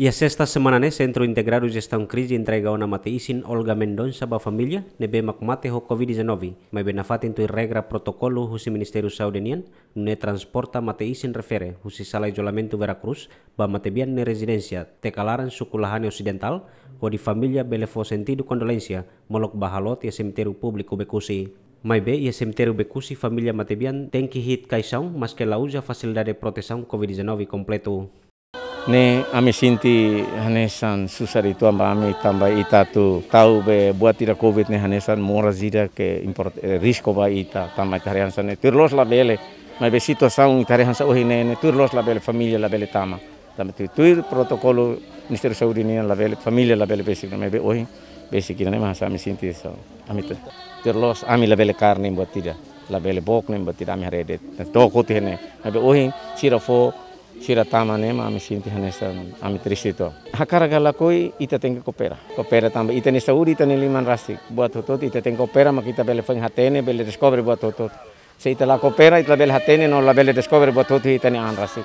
E a sexta semana né, Centro Integrado de Gestão Crise entrega mateisin Olga Mendonça ba familia ne be makmate ho COVID-19. Mai be nafat tu regra protocolo husi Ministério Saudenian, ne transporta mateisin refere husi sala isolamento Veracruz, ba matebian ne residencia te calaran sukulahane occidental ho di familia belefo sentido condolencia molok bahalot ya cemitério publiko bekusi. Mas bem, e cemitério bekusi familia matebian tem que hit kaisaung maske lauja la proteção COVID-19 completo. Ne ami sinti hanesan susari tu amba ami tamba ita tu tau be buat tidak covid ne hanesan mora zira ke import eh, risko ba ita tamba tarian sana tu los la bele mai be situasaun tarian sa ohi ne tu los la bele familia la bele tama tamba tu tu protokolo ministeri saudi ni la bele familia la bele besik mai be ohi ne ma sa, ami sinti sa ami tu los ami la bele karne buat tidak la bele bok ne buat tidak ami redet toko tu ne mai be ohi sirafo Shiratamane mami sinti hanesa ami trisito. Hakara galakoi ita tengke kopera. Kopera tambah ita ni sauri ita ni liman rasi. Buat hotot ita tengke kopera makita kita bele feng hatene bele discovery buat hotot. Se ita la kopera ita bele hatene no la bele discovery buat hotot ita ni an rasik.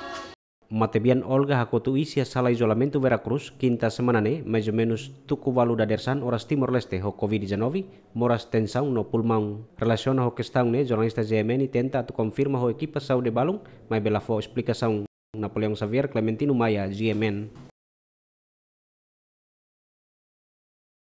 Matebian Olga hakotu isi sala isolamento Veracruz kinta semanane ne ou menos tuku valu da oras Timor Leste ho COVID-19 moras tensão no pulmão. Relaciona ho questão ne jornalista GMN tenta tu confirma ho equipa sau balung mai bela fo explicação Napoleon Xavier Clementino Maya, GMN.